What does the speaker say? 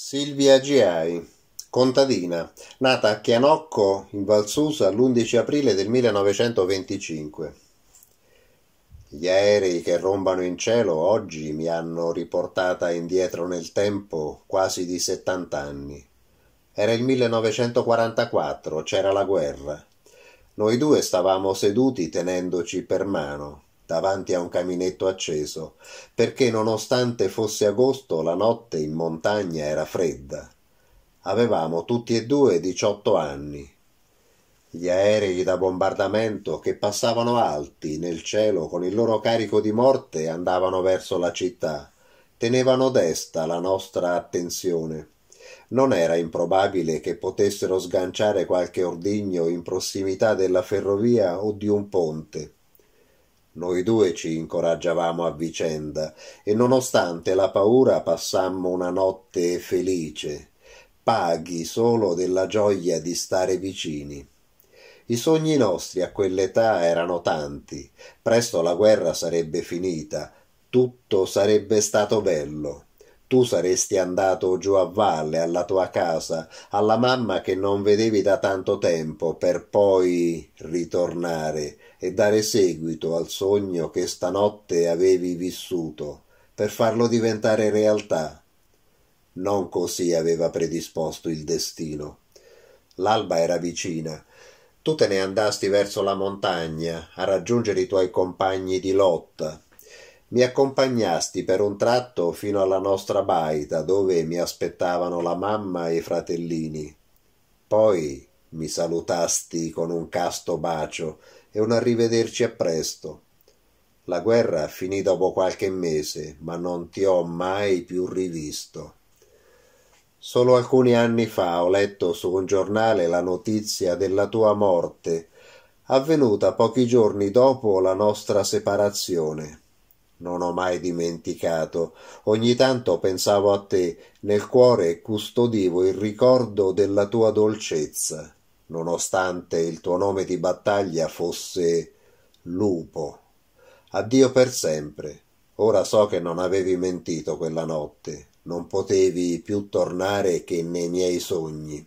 Silvia Giai, contadina, nata a Chianocco in Valsusa l'11 aprile del 1925. Gli aerei che rombano in cielo oggi mi hanno riportata indietro nel tempo quasi di 70 anni. Era il 1944, c'era la guerra. Noi due stavamo seduti tenendoci per mano davanti a un caminetto acceso, perché nonostante fosse agosto la notte in montagna era fredda. Avevamo tutti e due diciotto anni. Gli aerei da bombardamento che passavano alti nel cielo con il loro carico di morte andavano verso la città, tenevano desta la nostra attenzione. Non era improbabile che potessero sganciare qualche ordigno in prossimità della ferrovia o di un ponte noi due ci incoraggiavamo a vicenda e nonostante la paura passammo una notte felice, paghi solo della gioia di stare vicini. I sogni nostri a quell'età erano tanti, presto la guerra sarebbe finita, tutto sarebbe stato bello. Tu saresti andato giù a valle, alla tua casa, alla mamma che non vedevi da tanto tempo, per poi ritornare e dare seguito al sogno che stanotte avevi vissuto, per farlo diventare realtà. Non così aveva predisposto il destino. L'alba era vicina. Tu te ne andasti verso la montagna a raggiungere i tuoi compagni di lotta, mi accompagnasti per un tratto fino alla nostra baita dove mi aspettavano la mamma e i fratellini. Poi mi salutasti con un casto bacio e un arrivederci a presto. La guerra finì dopo qualche mese, ma non ti ho mai più rivisto. Solo alcuni anni fa ho letto su un giornale la notizia della tua morte, avvenuta pochi giorni dopo la nostra separazione non ho mai dimenticato. Ogni tanto pensavo a te, nel cuore custodivo il ricordo della tua dolcezza, nonostante il tuo nome di battaglia fosse lupo. Addio per sempre. Ora so che non avevi mentito quella notte, non potevi più tornare che nei miei sogni.